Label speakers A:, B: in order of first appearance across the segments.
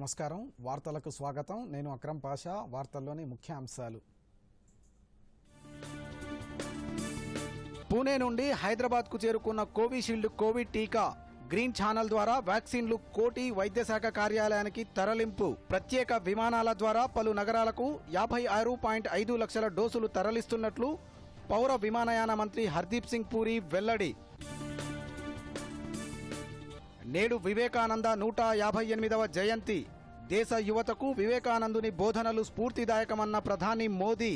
A: నమస్కారం వార్తలకు స్వాగతం నేను అక్రమ్ పాషా వార్తల్లోని ముఖ్య అంశాలు పూణే నుండి హైదరాబాద్కు చేరుకున్న కోవిషీల్డ్ కోవిడ్ టీకా గ్రీన్ ఛానల్ ద్వారా వ్యాక్సిన్లు కోటి వైద్యశాఖ కార్యాలయానికి తరలింపు ప్రత్యేక విమానాల ద్వారా పలు నగరాలకు యాభై ఆరు పాయింట్ ఐదు లక్షల డోసులు తరలిస్తున్నట్లు పౌర విమానయాన మంత్రి హర్దీప్ సింగ్ పూరి వెల్లడి నేడు వివేకానంద నూట యాభై ఎనిమిదవ జయంతి దేశ యువతకు వివేకానందుని బోధనలు స్ఫూర్తిదాయకమన్న ప్రధాని మోదీ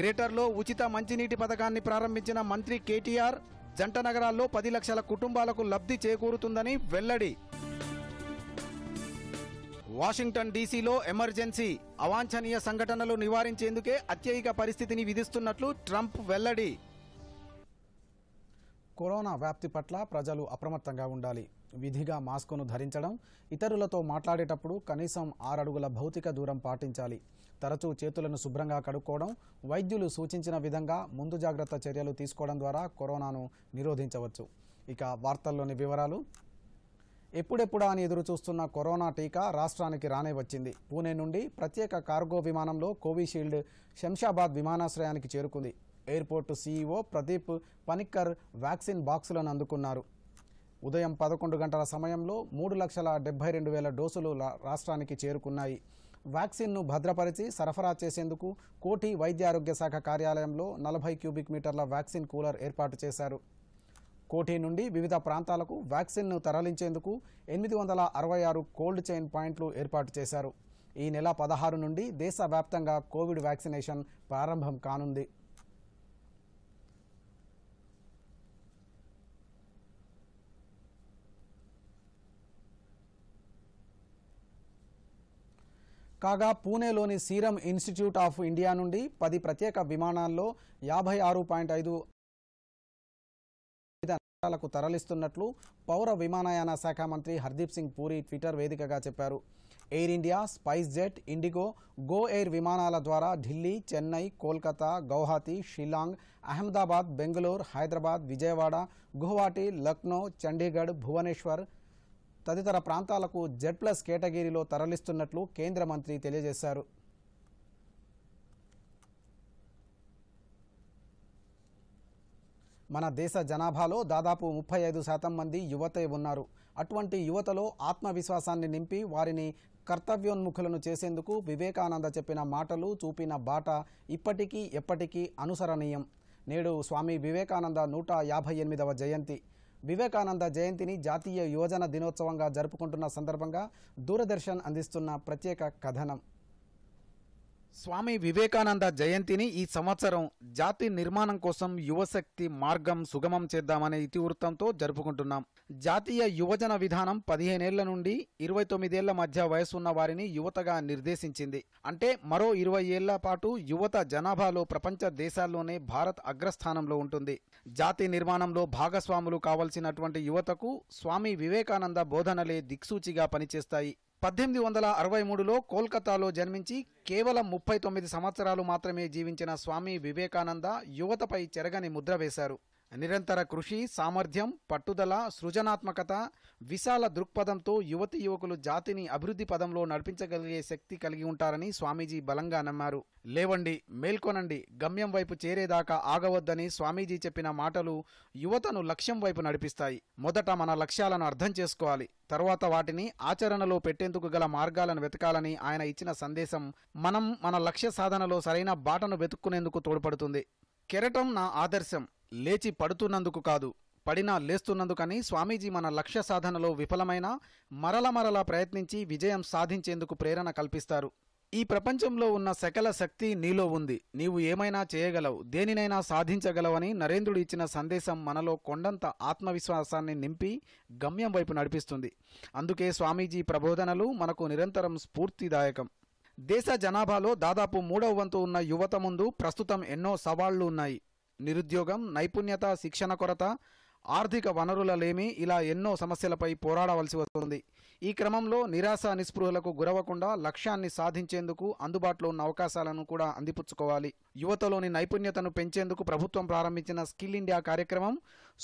A: గ్రేటర్లో ఉచిత మంచినీటి పథకాన్ని ప్రారంభించిన మంత్రి కేటీఆర్ జంట నగరాల్లో పది లక్షల కుటుంబాలకు లబ్ధి చేకూరుతుందని వెల్లడి వాషింగ్టన్ డీసీలో ఎమర్జెన్సీ అవాంఛనీయ సంఘటనలు నివారించేందుకే అత్యయిక పరిస్థితిని విధిస్తున్నట్లు ట్రంప్ వెల్లడి కరోనా వ్యాప్తి పట్ల ప్రజలు అప్రమత్తంగా ఉండాలి విధిగా మాస్కును ధరించడం ఇతరులతో మాట్లాడేటప్పుడు కనీసం ఆరడుగుల భౌతిక దూరం పాటించాలి తరచూ చేతులను శుభ్రంగా కడుక్కోవడం వైద్యులు సూచించిన విధంగా ముందు జాగ్రత్త చర్యలు తీసుకోవడం ద్వారా కరోనాను నిరోధించవచ్చు ఇక వార్తల్లోని వివరాలు ఎప్పుడెప్పుడా అని ఎదురు చూస్తున్న కరోనా టీకా రాష్ట్రానికి రానే వచ్చింది పూణే నుండి ప్రత్యేక కార్గో విమానంలో కోవిషీల్డ్ శంషాబాద్ విమానాశ్రయానికి చేరుకుంది airport CEO Pradeep Panicker vaccine బాక్సులను అందుకున్నారు ఉదయం పదకొండు గంటల సమయంలో మూడు లక్షల డెబ్బై రెండు వేల డోసులు రాష్ట్రానికి చేరుకున్నాయి వ్యాక్సిన్ను భద్రపరిచి సరఫరా చేసేందుకు కోటి వైద్య ఆరోగ్య శాఖ కార్యాలయంలో నలభై క్యూబిక్ మీటర్ల వ్యాక్సిన్ కూలర్ ఏర్పాటు చేశారు కోటి నుండి వివిధ ప్రాంతాలకు వ్యాక్సిన్ను తరలించేందుకు ఎనిమిది వందల అరవై ఆరు కోల్డ్ చైన్ పాయింట్లు ఏర్పాటు చేశారు ఈ నెల పదహారు నుండి దేశవ్యాప్తంగా కోవిడ్ వ్యాక్సినేషన్ ప్రారంభం కానుంది కాగా పూణేలోని సీరం ఇన్స్టిట్యూట్ ఆఫ్ ఇండియా నుండి పది ప్రత్యేక విమానాల్లో యాభై ఆరు పాయింట్ ఐదు నగరాలకు తరలిస్తున్నట్లు పౌర విమానయాన శాఖ మంత్రి హర్దీప్ సింగ్ పూరి ట్విట్టర్ వేదికగా చెప్పారు Air India SpiceJet IndiGo GoAir విమానాల ద్వారా ఢిల్లీ చెన్నై కోల్కతా గౌహతి షిల్లాంగ్ అహ్మదాబాద్ బెంగళూరు హైదరాబాద్ విజయవాడ గుహవాటి లక్నో చండీగఢ్ భువనేశ్వర్ తదితర ప్రాంతాలకు జెడ్ ప్లస్ కేటగిరీలో తరలిస్తున్నట్లు కేంద్ర మంత్రి తెలియజేశారు మన దేశ జనాభాలో దాదాపు ముప్పై ఐదు శాతం మంది యువతే ఉన్నారు అటువంటి యువతలో ఆత్మవిశ్వాసాన్ని నింపి వారిని కర్తవ్యోన్ముఖులను చేసేందుకు వివేకానంద చెప్పిన మాటలు చూపిన బాట ఇప్పటికీ ఎప్పటికీ అనుసరణీయం నేడు స్వామి వివేకానంద నూట యాభై ఎనిమిదవ జయంతి వివేకానంద జయంతిని జాతీయ యువజన దినోత్సవంగా జరుపుకుంటున్న సందర్భంగా దూరదర్శన్ అందిస్తున్న ప్రత్యేక కథనం స్వామి వివేకానంద జయంతిని ఈ సంవత్సరం జాతి నిర్మాణం కోసం యువశక్తి మార్గం సుగమం చేద్దామనే ఇతివృత్తంతో జరుపుకుంటున్నాం జాతీయ యువజన విధానం పదిహేనేళ్ల నుండి ఇరవై తొమ్మిదేళ్ల మధ్య వయసున్న వారిని యువతగా నిర్దేశించింది అంటే మరో ఇరవై ఏళ్ల పాటు యువత జనాభాలో ప్రపంచ దేశాల్లోనే భారత్ అగ్రస్థానంలో ఉంటుంది జాతి నిర్మాణంలో భాగస్వాములు కావలసినటువంటి యువతకు స్వామి వివేకానంద బోధనలే దిక్సూచిగా పనిచేస్తాయి పద్దెనిమిది వందల అరవై మూడులో కోల్కతాలో జన్మించి కేవలం ముప్పై తొమ్మిది సంవత్సరాలు మాత్రమే జీవించిన స్వామి వివేకానంద యువతపై చెరగని ముద్ర వేశారు నిరంతర కృషి సామర్థ్యం పట్టుదల సృజనాత్మకత విశాల దృక్పథంతో యువతి యువకులు జాతిని అభివృద్ధి పదంలో నడిపించగలిగే శక్తి కలిగి ఉంటారని స్వామీజీ బలంగా నమ్మారు లేవండి మేల్కొనండి గమ్యం వైపు చేరేదాకా ఆగవద్దని స్వామీజీ చెప్పిన మాటలు యువతను లక్ష్యం వైపు నడిపిస్తాయి మొదట మన లక్ష్యాలను అర్థం చేసుకోవాలి తరువాత వాటిని ఆచరణలో పెట్టేందుకు గల మార్గాలను వెతకాలని ఆయన ఇచ్చిన సందేశం మనం మన లక్ష్య సాధనలో సరైన బాటను వెతుక్కునేందుకు తోడ్పడుతుంది కెరటం నా ఆదర్శం లేచి పడుతున్నందుకు కాదు పడినా లేస్తున్నందుకని స్వామీజీ మన లక్ష్య సాధనలో విఫలమైన మరల మరలా ప్రయత్నించి విజయం సాధించేందుకు ప్రేరణ కల్పిస్తారు ఈ ప్రపంచంలో ఉన్న సకల శక్తి నీలో ఉంది నీవు ఏమైనా చేయగలవు దేనినైనా సాధించగలవని నరేంద్రుడు ఇచ్చిన సందేశం మనలో కొండంత ఆత్మవిశ్వాసాన్ని నింపి గమ్యం వైపు నడిపిస్తుంది అందుకే స్వామీజీ ప్రబోధనలు మనకు నిరంతరం స్ఫూర్తిదాయకం దేశ జనాభాలో దాదాపు మూడవ వంతు ఉన్న యువత ముందు ప్రస్తుతం ఎన్నో సవాళ్లు ఉన్నాయి నిరుద్యోగం నైపుణ్యత శిక్షణ కొరత ఆర్థిక వనరులలేమి ఇలా ఎన్నో సమస్యలపై పోరాడవలసి వస్తుంది ఈ క్రమంలో నిరాశ నిస్పృహలకు గురవకుండా లక్ష్యాన్ని సాధించేందుకు అందుబాటులో ఉన్న అవకాశాలను కూడా అందిపుచ్చుకోవాలి యువతలోని నైపుణ్యతను పెంచేందుకు ప్రభుత్వం ప్రారంభించిన స్కిల్ ఇండియా కార్యక్రమం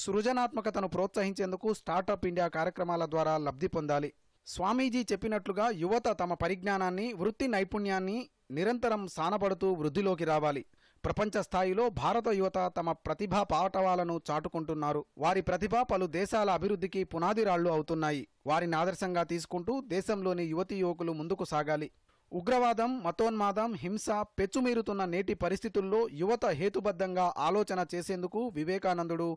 A: సృజనాత్మకతను ప్రోత్సహించేందుకు స్టార్టప్ ఇండియా కార్యక్రమాల ద్వారా లబ్ధి పొందాలి స్వామీజీ చెప్పినట్లుగా యువత తమ పరిజ్ఞానాన్ని వృత్తి నైపుణ్యాన్ని నిరంతరం సానపడుతూ వృద్ధిలోకి రావాలి ప్రపంచ స్థాయిలో భారత యువత తమ ప్రతిభా పాటవాలను చాటుకుంటున్నారు వారి ప్రతిభ పలు దేశాల అభివృద్ధికి పునాదిరాళ్లు అవుతున్నాయి వారిని ఆదర్శంగా తీసుకుంటూ దేశంలోని యువతి యువకులు ముందుకు సాగాలి ఉగ్రవాదం మతోన్మాదం హింస పెచ్చుమీరుతున్న నేటి పరిస్థితుల్లో యువత హేతుబద్ధంగా ఆలోచన చేసేందుకు వివేకానందుడు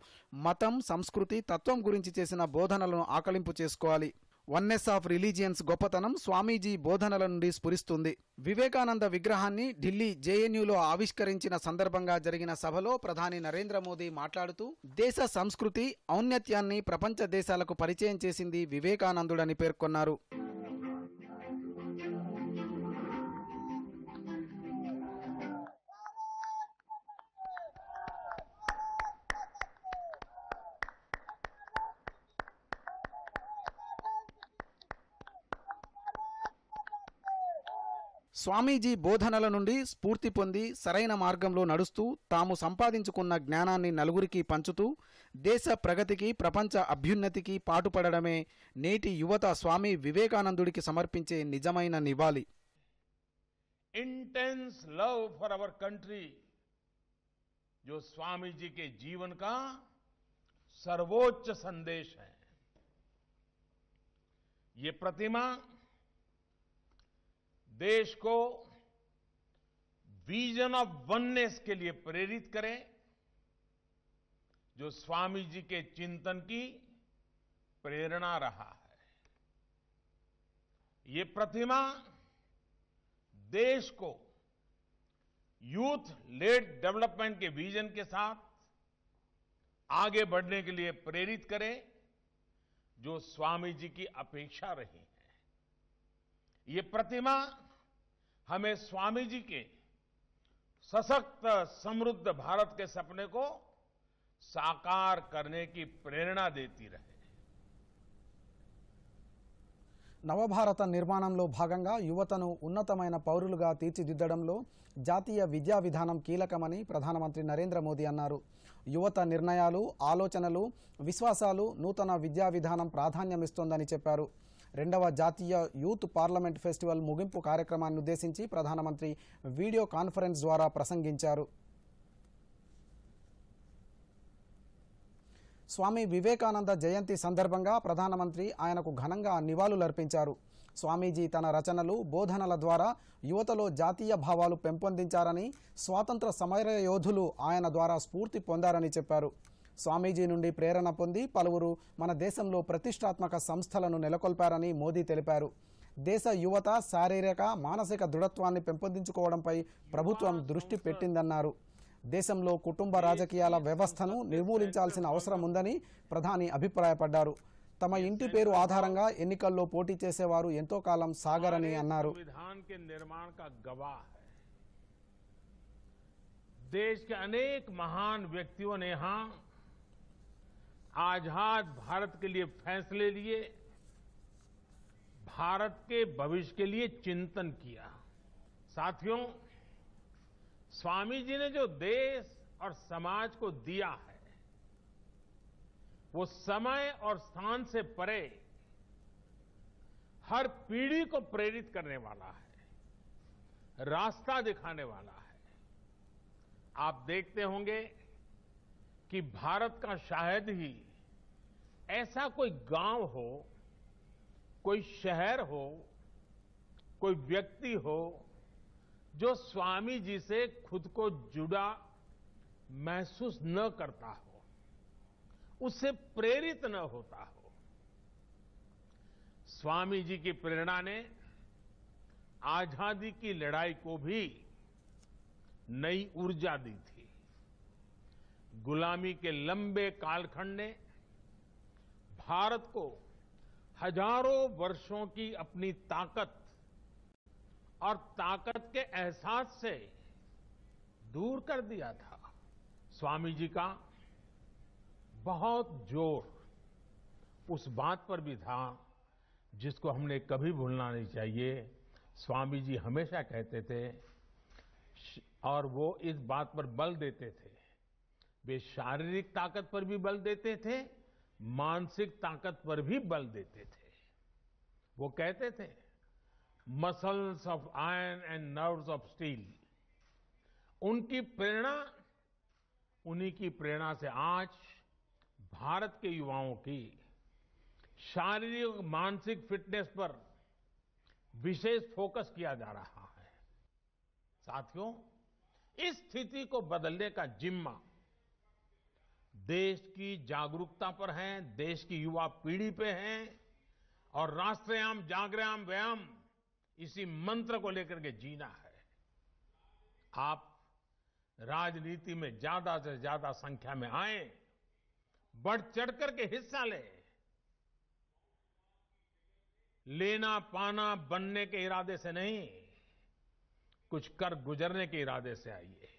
A: మతం సంస్కృతి తత్వం గురించి చేసిన బోధనలను ఆకలింపు చేసుకోవాలి వన్నెస్ ఆఫ్ రిలీజియన్స్ గొప్పతనం స్వామీజీ బోధనల నుండి స్ఫురిస్తుంది వివేకానంద విగ్రహాన్ని ఢిల్లీ జేఎన్యులో ఆవిష్కరించిన సందర్భంగా జరిగిన సభలో ప్రధాని నరేంద్ర మోదీ మాట్లాడుతూ దేశ సంస్కృతి ఔన్నత్యాన్ని ప్రపంచ దేశాలకు పరిచయం చేసింది వివేకానందుడని పేర్కొన్నారు స్వామీజీ బోధనల నుండి స్ఫూర్తి పొంది సరైన మార్గంలో నడుస్తూ తాము సంపాదించుకున్న జ్ఞానాన్ని నలుగురికి పంచుతూ దేశ ప్రగతికి ప్రపంచ అభ్యున్నతికి పాటుపడడమే నేటి యువత స్వామి వివేకానందుడికి సమర్పించే నిజమైన నివాళి
B: intense love for our country జో స్వామీజీకి జీవన్ కా जीवन का सर्वोच्च देश को विजन ऑफ वननेस के लिए प्रेरित करें जो स्वामी जी के चिंतन की प्रेरणा रहा है ये प्रतिमा देश को यूथ लेड डेवलपमेंट के विजन के साथ आगे बढ़ने के लिए प्रेरित करें जो स्वामी जी की अपेक्षा रही है ये प्रतिमा हमें स्वामी जी के सशक्त समृद्ध भारत के सपने को साकार करने की प्रेरणा देती रहे
A: నవభారత నిర్మాణంలో భాగంగా యువతను ఉన్నతమైన పౌరులుగా తీర్చిదిద్దడంలో జాతీయ విద్యా విధానం కీలకమని ప్రధానమంత్రి నరేంద్ర మోదీ అన్నారు యువత నిర్ణయాలు ఆలోచనలు విశ్వాసాలు నూతన విద్యా విధానం ప్రాధాన్యమిస్తోందని చెప్పారు రెండవ జాతీయ యూత్ పార్లమెంట్ ఫెస్టివల్ ముగింపు కార్యక్రమాన్ని ఉద్దేశించి ప్రధానమంత్రి వీడియో కాన్ఫరెన్స్ ద్వారా ప్రసంగించారు స్వామి వివేకానంద జయంతి సందర్భంగా ప్రధానమంత్రి ఆయనకు ఘనంగా నివాళులర్పించారు స్వామీజీ తన రచనలు బోధనల ద్వారా యువతలో జాతీయ భావాలు పెంపొందించారని స్వాతంత్ర సమర యోధులు ఆయన ద్వారా స్ఫూర్తి పొందారని చెప్పారు స్వామీజీ నుండి ప్రేరణ పొంది పలువురు మన దేశంలో ప్రతిష్టాత్మక సంస్థలను నెలకొల్పారని మోదీ తెలిపారు దేశ యువత శారీరక మానసిక దృఢత్వాన్ని పెంపొందించుకోవడంపై ప్రభుత్వం దృష్టి పెట్టిందన్నారు దేశంలో కుటుంబ రాజకీయాల వ్యవస్థను నిర్మూలించాల్సిన అవసరం ఉందని ప్రధాని అభిప్రాయపడ్డారు తమ ఇంటి పేరు ఆధారంగా ఎన్నికల్లో పోటీ చేసేవారు ఎంతో కాలం సాగరని అన్నారు
B: आजाद भारत के लिए फैसले लिए भारत के भविष्य के लिए चिंतन किया साथियों स्वामी जी ने जो देश और समाज को दिया है वो समय और स्थान से परे हर पीढ़ी को प्रेरित करने वाला है रास्ता दिखाने वाला है आप देखते होंगे कि भारत का शायद ही ऐसा कोई गांव हो कोई शहर हो कोई व्यक्ति हो जो स्वामी जी से खुद को जुड़ा महसूस न करता हो उससे प्रेरित न होता हो स्वामी जी की प्रेरणा ने आजादी की लड़ाई को भी नई ऊर्जा दी थी गुलामी के लंबे कालखंड ने भारत को हजारों वर्षों की अपनी ताकत और ताकत के एहसास से दूर कर दिया था स्वामी जी का बहुत जोर उस बात पर भी था जिसको हमने कभी भूलना नहीं चाहिए स्वामी जी हमेशा कहते थे और वो इस बात पर बल देते थे वे शारीरिक ताकत पर भी बल देते थे मानसिक ताकत पर भी बल देते थे वो कहते थे muscles of iron and nerves of steel उनकी प्रेरणा उन्हीं की प्रेरणा से आज भारत के युवाओं की शारीरिक मानसिक फिटनेस पर विशेष फोकस किया जा रहा है साथियों इस स्थिति को बदलने का जिम्मा देश की जागरूकता पर हैं देश की युवा पीढ़ी पे हैं और राष्ट्रयाम जागरयाम व्यायाम इसी मंत्र को लेकर के जीना है आप राजनीति में ज्यादा से ज्यादा संख्या में आए बढ़ चढ़ करके हिस्सा लें लेना पाना बनने के इरादे से नहीं कुछ कर गुजरने के इरादे से आइए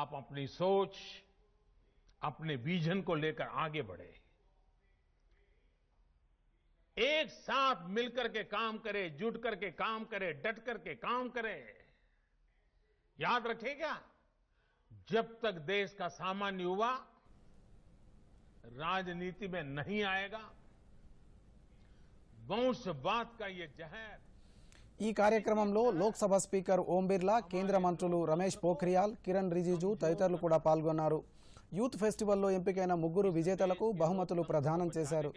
B: आप अपनी सोच अपने विजन को लेकर आगे बढ़े एक साथ मिलकर के काम करें जुट करके काम करें डट करके काम करें याद रखेगा जब तक देश का सामान्य युवा राजनीति में नहीं आएगा वंशवाद का ये जहर
A: ఈ కార్యక్రమంలో లోక్సభ స్పీకర్ ఓం బిర్లా కేంద్ర మంత్రులు రమేష్ పోఖ్రియాల్ కిరణ్ రిజిజు తదితరులు కూడా పాల్గొన్నారు యూత్ ఫెస్టివల్లో ఎంపికైన ముగ్గురు విజేతలకు బహుమతులు ప్రదానం చేశారు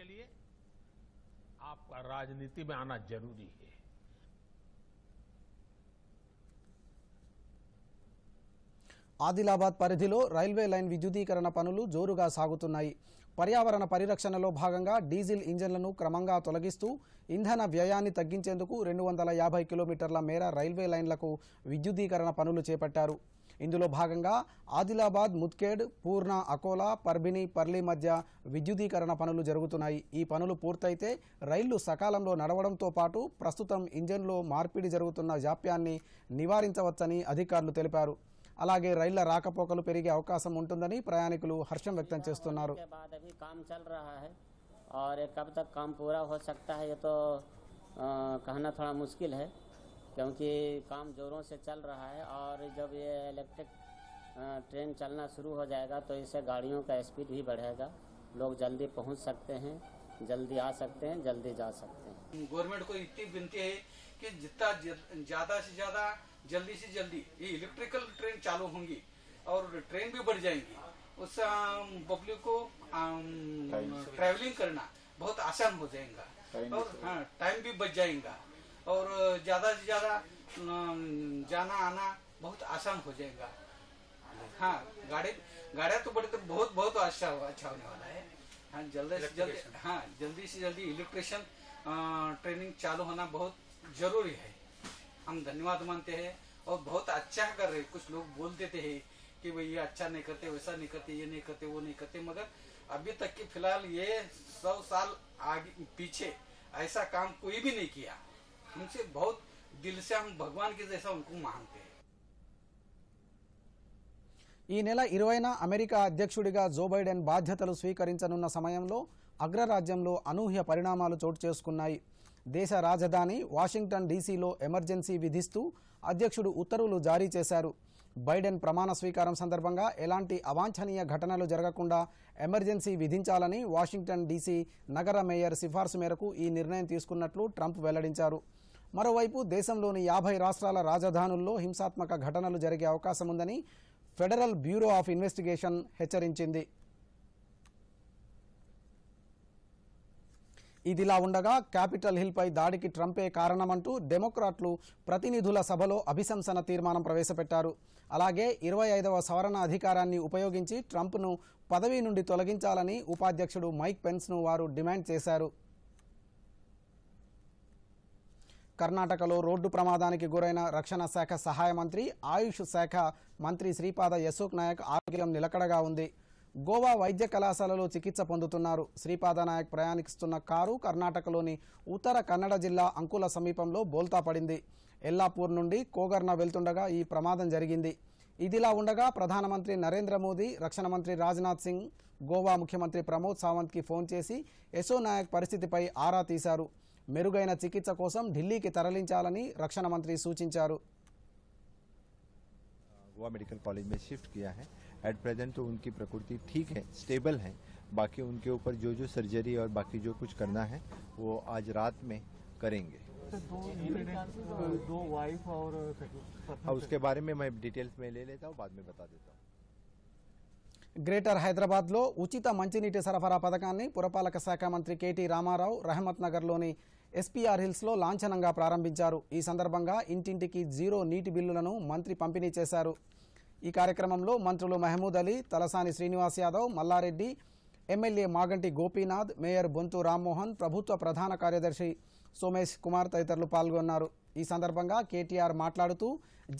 A: ఆదిలాబాద్ పరిధిలో రైల్వే లైన్ విద్యుదీకరణ పనులు జోరుగా సాగుతున్నాయి పర్యావరణ పరిరక్షణలో భాగంగా డీజిల్ ఇంజన్లను క్రమంగా తొలగిస్తూ ఇంధన వ్యయాన్ని తగ్గించేందుకు రెండు వందల యాభై కిలోమీటర్ల మేర రైల్వే లైన్లకు విద్యుదీకరణ పనులు చేపట్టారు ఇందులో భాగంగా ఆదిలాబాద్ ముత్కేడ్ పూర్ణ అకోలా పర్బిని పర్లి మధ్య విద్యుదీకరణ పనులు జరుగుతున్నాయి ఈ పనులు పూర్తయితే రైళ్లు సకాలంలో నడవడంతో పాటు ప్రస్తుతం ఇంజన్లో మార్పిడి జరుగుతున్న జాప్యాన్ని నివారించవచ్చని అధికారులు తెలిపారు అలాగే రైళ్ల రాకపోకలు పెరిగే అవకాశం ఉంటుందని ప్రయాణికులు హర్షం వ్యక్తం చేస్తున్నారు
B: और कब तक काम पूरा हो सकता है ये तो कहना थोड़ा मुश्किल है क्योंकि काम जोरों से चल रहा है और जब ये इलेक्ट्रिक ट्रेन चलना शुरू हो जाएगा तो इससे गाड़ियों का स्पीड भी बढ़ेगा लोग जल्दी पहुंच सकते हैं जल्दी आ सकते हैं जल्दी जा सकते
A: हैं गवर्नमेंट को इतनी विनती है कि जितना ज्यादा से ज्यादा जल्दी से जल्दी ये इलेक्ट्रिकल ट्रेन चालू होंगी और ट्रेन भी बढ़ जाएंगी उससे पब्लिक को ट्रेवलिंग करना बहुत आसान हो जाएगा और टाइम हाँ, भी बच जाएगा और ज़्यादा से ज़्यादा जाना आना बहुत आसान हो जाएगा हाँ गाड़ी गाड़िया तो बड़े तो बहुत बहुत अच्छा अच्छा होने वाला है हाँ जल्दी से जल्दी हाँ जल्दी से जल्दी इलेक्ट्रिशियन ट्रेनिंग चालू होना बहुत जरूरी है हम धन्यवाद मानते हैं और बहुत अच्छा कर रहे कुछ लोग बोल देते हैं कि भाई ये अच्छा नहीं करते वैसा नहीं करते ये नहीं करते वो नहीं करते मगर अभी तक की फिलहाल ये सौ साल आगे पीछे ऐसा काम कोई भी नहीं किया हमसे बहुत दिल से हम भगवान के जैसा उनको मानते हैं ఈ నెల ఇరవైన అమెరికా అధ్యక్షుడిగా జో బైడెన్ బాధ్యతలు స్వీకరించనున్న సమయంలో అగ్రరాజ్యంలో అనూహ్య పరిణామాలు చోటు చేసుకున్నాయి దేశ రాజధాని వాషింగ్టన్ డీసీలో ఎమర్జెన్సీ విధిస్తూ అధ్యక్షుడు ఉత్తర్వులు జారీ చేశారు బైడెన్ ప్రమాణ స్వీకారం సందర్భంగా ఎలాంటి అవాంఛనీయ ఘటనలు జరగకుండా ఎమర్జెన్సీ విధించాలని వాషింగ్టన్ డీసీ నగర మేయర్ సిఫార్సు మేరకు ఈ నిర్ణయం తీసుకున్నట్లు ట్రంప్ వెల్లడించారు మరోవైపు దేశంలోని యాభై రాష్ట్రాల రాజధానుల్లో హింసాత్మక ఘటనలు జరిగే అవకాశం ఉందని ఫెడరల్ బ్యూరో ఆఫ్ ఇన్వెస్టిగేషన్ హెచ్చరించింది ఇదిలా ఉండగా క్యాపిటల్ హిల్పై దాడికి ట్రంపే కారణమంటూ డెమోక్రాట్లు ప్రతినిధుల సభలో అభిశంసన తీర్మానం ప్రవేశపెట్టారు అలాగే ఇరవై ఐదవ సవరణ అధికారాన్ని ఉపయోగించి ట్రంప్ను పదవి నుండి తొలగించాలని ఉపాధ్యక్షుడు మైక్ పెన్స్ను వారు డిమాండ్ చేశారు కర్ణాటకలో రోడ్డు ప్రమాదానికి గురైన రక్షణ శాఖ సహాయ మంత్రి ఆయుష్ శాఖ మంత్రి శ్రీపాద యశోక్ నాయక్ ఆరోగ్యం నిలకడగా ఉంది గోవా వైద్య కళాశాలలో చికిత్స పొందుతున్నారు శ్రీపాదనాయక్ ప్రయాణిస్తున్న కారు కర్ణాటకలోని ఉత్తర కన్నడ జిల్లా అంకుల సమీపంలో బోల్తా పడింది ఎల్లాపూర్ నుండి కోగర్న వెళ్తుండగా ఈ ప్రమాదం జరిగింది ఇదిలా ఉండగా ప్రధానమంత్రి నరేంద్ర మోదీ రక్షణ మంత్రి రాజ్నాథ్ సింగ్ గోవా ముఖ్యమంత్రి ప్రమోద్ సావంత్కి ఫోన్ చేసి యశో నాయక్ పరిస్థితిపై ఆరా తీశారు మెరుగైన చికిత్స కోసం ఢిల్లీకి తరలించాలని రక్షణ మంత్రి సూచించారు
C: Goa medical college
B: at present तो उनकी प्रकृति ठीक है स्टेबल है बाकी उनके ऊपर जो जो सर्जरी और बाकी जो कुछ करना है वो आज रात में करेंगे और उसके बारे में मैं डिटेल्स में ले लेता हूँ बाद में
A: बता देता हूँ ग्रेटर हईदराबाद उचित मंच नीति सरफरा पधका पुरापालक शाखा मंत्री केटी रामाराव रहमत नगर लस्पीआर हिलो लाछन प्रारंभ इंटी जीरो नीति बिल्ल मंत्री पंपणी ఈ కార్యక్రమంలో మంత్రులు మహమూద్ అలీ తలసాని శ్రీనివాస్ యాదవ్ మల్లారెడ్డి ఎమ్మెల్యే మాగంటి గోపీనాథ్ మేయర్ బొంతు రామ్మోహన్ ప్రభుత్వ ప్రధాన కార్యదర్శి సోమేష్ కుమార్ తదితరులు పాల్గొన్నారు ఈ సందర్భంగా కేటీఆర్ మాట్లాడుతూ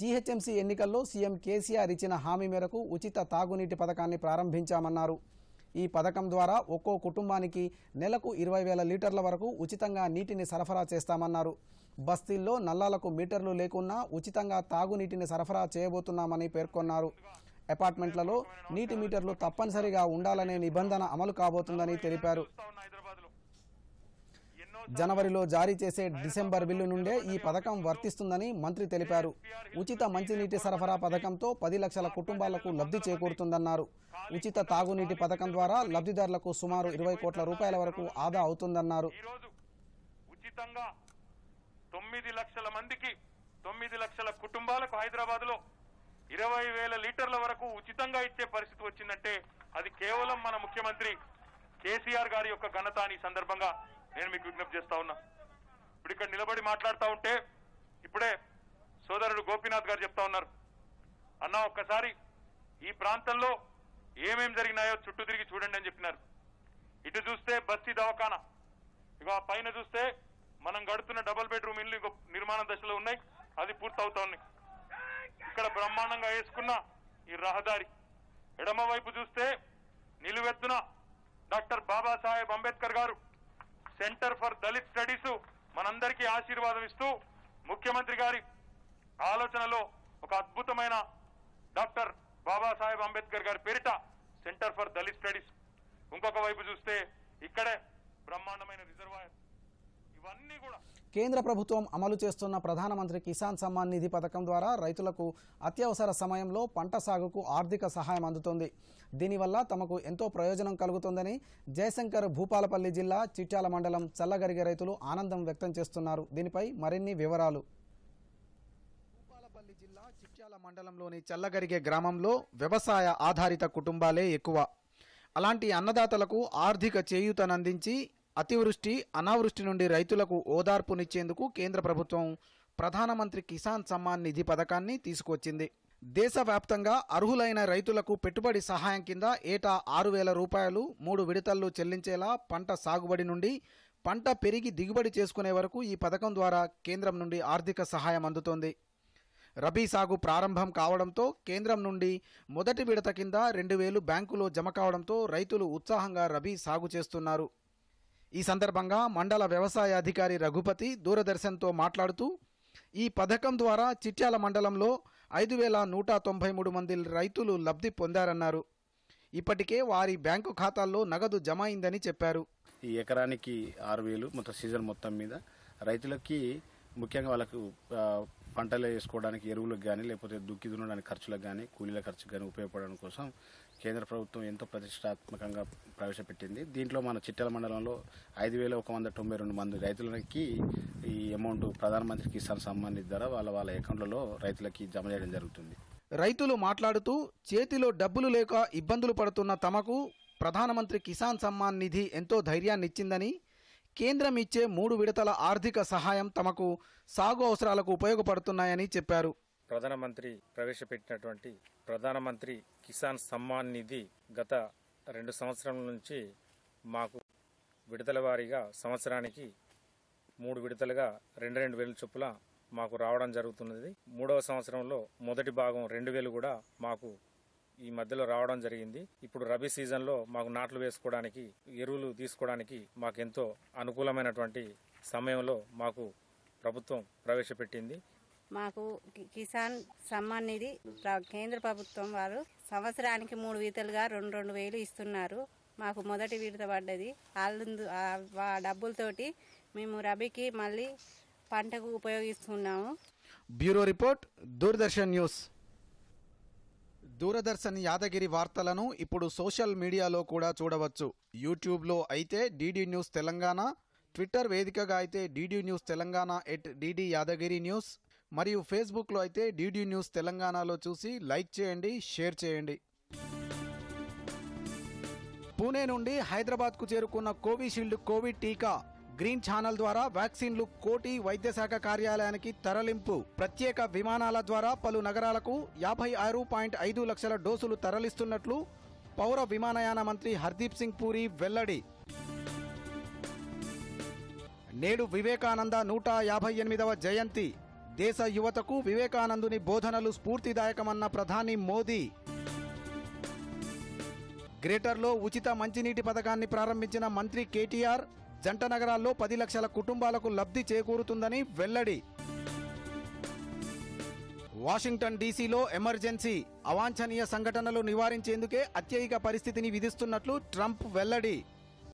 A: జీహెచ్ఎంసీ ఎన్నికల్లో సీఎం కేసీఆర్ ఇచ్చిన హామీ మేరకు ఉచిత తాగునీటి పథకాన్ని ప్రారంభించామన్నారు ఈ పథకం ద్వారా ఒక్కో కుటుంబానికి నెలకు ఇరవై వేల లీటర్ల వరకు ఉచితంగా నీటిని సరఫరా చేస్తామన్నారు బస్తీల్లో నల్లాలకు మీటర్లు లేకున్నా ఉచితంగా తాగునీటిని సరఫరా చేయబోతున్నామని పేర్కొన్నారు అపార్ట్మెంట్లలో నీటి మీటర్లు తప్పనిసరిగా ఉండాలనే నిబంధన అమలు కాబోతుందని తెలిపారు జనవరిలో జారీ చేసే డిసెంబర్ బిల్లు నుండే ఈ పథకం వర్తిస్తుందని మంత్రి తెలిపారు ఉచిత మంచినీటి సరఫరా పథకంతో పది లక్షల కుటుంబాలకు లబ్ధి చేకూరుతుందన్నారు ఉచిత తాగునీటి పథకం ద్వారా లబ్ధిదారులకు సుమారు ఇరవై కోట్ల రూపాయల వరకు ఆదా అవుతుందన్నారు
C: తొమ్మిది లక్షల మందికి తొమ్మిది లక్షల కుటుంబాలకు హైదరాబాద్ లో ఇరవై వేల లీటర్ల వరకు ఉచితంగా ఇచ్చే పరిస్థితి వచ్చిందంటే అది కేవలం మన ముఖ్యమంత్రి కేసీఆర్ గారి యొక్క ఘనత అని సందర్భంగా నేను మీకు విజ్ఞప్తి చేస్తా ఉన్నా ఇప్పుడు ఇక్కడ నిలబడి మాట్లాడుతూ ఉంటే ఇప్పుడే సోదరుడు గోపీనాథ్ గారు చెప్తా ఉన్నారు అన్న ఒక్కసారి ఈ ప్రాంతంలో ఏమేం జరిగినాయో చుట్టూ తిరిగి చూడండి అని చెప్పినారు ఇటు చూస్తే బస్తీ దవాఖానా ఇక పైన చూస్తే మనం గడుతున్న డబల్ బెడ్రూమ్ ఇల్లు ఇంకో నిర్మాణ దశలో ఉన్నాయి అది పూర్తవుతా ఉన్నాయి ఇక్కడ బ్రహ్మాండంగా వేసుకున్న ఈ రహదారి ఎడమవైపు చూస్తే నిలువెత్తున డాక్టర్ బాబాసాహెబ్ అంబేద్కర్ గారు సెంటర్ ఫర్ దళిత్ స్టడీస్ మనందరికీ ఆశీర్వాదం ఇస్తూ ముఖ్యమంత్రి గారి ఆలోచనలో ఒక అద్భుతమైన డాక్టర్ బాబాసాహెబ్ అంబేద్కర్ గారి పేరిట సెంటర్ ఫర్ దళిత్ స్టడీస్ ఇంకొక వైపు చూస్తే ఇక్కడే బ్రహ్మాండమైన
A: రిజర్వాయర్ కేంద్ర ప్రభుత్వం అమలు చేస్తున్న ప్రధానమంత్రి కిసాన్ సమ్మాన్ నిధి పథకం ద్వారా రైతులకు అత్యవసర సమయంలో పంట సాగుకు ఆర్థిక సహాయం అందుతుంది దీనివల్ల తమకు ఎంతో ప్రయోజనం కలుగుతుందని జయశంకర్ భూపాలపల్లి జిల్లా చిట్యాల మండలం చల్లగరిగే రైతులు ఆనందం వ్యక్తం చేస్తున్నారు దీనిపై మరిన్ని వివరాలు భూపాలపల్లి జిల్లా చిట్యాల మండలంలోని చల్లగరిగే గ్రామంలో వ్యవసాయ ఆధారిత కుటుంబాలే ఎక్కువ అలాంటి అన్నదాతలకు ఆర్థిక చేయూతనందించి అతివృష్టి అనావృష్టి నుండి రైతులకు ఓదార్పునిచ్చేందుకు కేంద్ర ప్రభుత్వం ప్రధానమంత్రి కిసాన్ సమ్మాన్ నిధి పథకాన్ని తీసుకొచ్చింది దేశవ్యాప్తంగా అర్హులైన రైతులకు పెట్టుబడి సహాయం కింద ఏటా ఆరు వేల రూపాయలు మూడు విడతల్లు చెల్లించేలా పంట సాగుబడి నుండి పంట పెరిగి దిగుబడి చేసుకునే వరకు ఈ పథకం ద్వారా కేంద్రం నుండి ఆర్థిక సహాయం అందుతోంది రబీ సాగు ప్రారంభం కావడంతో కేంద్రం నుండి మొదటి విడత కింద రెండు వేలు బ్యాంకులో జమ కావడంతో రైతులు ఉత్సాహంగా రబీ సాగు చేస్తున్నారు ఈ సందర్భంగా మండల వ్యవసాయ అధికారి రఘుపతి దూరదర్శన్తో మాట్లాడుతూ ఈ పథకం ద్వారా చిట్యాల మండలంలో ఐదు వేల నూట తొంభై మూడు మంది రైతులు లబ్ధి పొందారన్నారు ఇప్పటికే వారి బ్యాంకు ఖాతాల్లో నగదు జమ అయిందని చెప్పారు ఈ ఎకరానికి ఆరు వేలు మొత్తం సీజన్ మొత్తం మీద రైతులకి ముఖ్యంగా వాళ్ళకు పంటలు వేసుకోవడానికి ఎరువులకు కానీ లేకపోతే దుక్కి దున్నడానికి ఖర్చులకు కానీ కూలీల ఖర్చు కానీ ఉపయోగపడడం కోసం కేంద్ర ప్రభుత్వం ఎంతో ప్రతిష్టాత్మకంగా ప్రవేశపెట్టింది దీంట్లో మన చిట్టెల మండలంలో ఐదు వేల ఒక వంద తొంభై రెండు మంది రైతులకి ఈ అమౌంట్ ప్రధానమంత్రి కిసాన్ సమ్మాన్ ద్వారా వాళ్ళ వాళ్ళ అకౌంట్లలో రైతులకి జమ చేయడం జరుగుతుంది రైతులు మాట్లాడుతూ చేతిలో డబ్బులు లేక ఇబ్బందులు పడుతున్న తమకు ప్రధానమంత్రి కిసాన్ సమ్మాన్ నిధి ఎంతో ధైర్యాన్ని ఇచ్చిందని కేంద్రం ఇచ్చే మూడు విడతల ఆర్థిక సహాయం తమకు సాగు అవసరాలకు ఉపయోగపడుతున్నాయని చెప్పారు ప్రధానమంత్రి ప్రవేశపెట్టినటువంటి ప్రధానమంత్రి కిసాన్ సమ్మాన్ నిధి గత రెండు సంవత్సరం నుంచి మాకు విడతల వారీగా సంవత్సరానికి మూడు విడతలుగా రెండు రెండు వేలు చొప్పున మాకు రావడం జరుగుతున్నది మూడవ సంవత్సరంలో మొదటి భాగం రెండు వేలు కూడా మాకు ఈ మధ్యలో రావడం జరిగింది ఇప్పుడు రబీ సీజన్లో మాకు నాట్లు వేసుకోవడానికి ఎరువులు తీసుకోవడానికి మాకు ఎంతో అనుకూలమైనటువంటి సమయంలో మాకు ప్రభుత్వం ప్రవేశపెట్టింది మాకు కిసాన్ సమ్మాన్ నిధి కేంద్ర ప్రభుత్వం వారు సంవత్సరానికి మూడు వీతలుగా రెండు రెండు వేలు ఇస్తున్నారు మాకు మొదటి విడత పడ్డది వాళ్ళు ఆ డబ్బులతోటి మేము రబీకి మళ్ళీ పంటకు ఉపయోగిస్తున్నాము bureau report Doordarshan news Doordarshan Yadagiri వార్తలను ఇప్పుడు సోషల్ మీడియాలో కూడా చూడవచ్చు యూట్యూబ్లో అయితే డీడీ న్యూస్ తెలంగాణ ట్విట్టర్ వేదికగా అయితే DD news Telangana at DD Yadagiri news మరియు ఫేస్బుక్లో అయితే డీడీ న్యూస్ తెలంగాణలో చూసి లైక్ చేయండి షేర్ చేయండి పూణే నుండి హైదరాబాద్కు చేరుకున్న కోవిషీల్డ్ కోవిడ్ టీకా గ్రీన్ ఛానల్ ద్వారా వ్యాక్సిన్లు కోటి వైద్యశాఖ కార్యాలయానికి తరలింపు ప్రత్యేక విమానాల ద్వారా పలు నగరాలకు యాభై ఆరు పాయింట్ ఐదు లక్షల డోసులు తరలిస్తున్నట్లు పౌర విమానయాన మంత్రి హర్దీప్ సింగ్ పూరి వెల్లడి నేడు వివేకానంద నూట యాభై ఎనిమిదవ జయంతి దేశ యువతకు వివేకానందుని బోధనలు స్ఫూర్తిదాయకమన్న ప్రధాని మోదీ గ్రేటర్లో ఉచిత మంచినీటి పథకాన్ని ప్రారంభించిన మంత్రి కేటీఆర్ జంట నగరాల్లో పది లక్షల కుటుంబాలకు లబ్ధి చేకూరుతుందని వెల్లడి వాషింగ్టన్ డీసీలో ఎమర్జెన్సీ అవాంఛనీయ సంఘటనలు నివారించేందుకే అత్యయిక పరిస్థితిని విధిస్తున్నట్లు ట్రంప్ వెల్లడి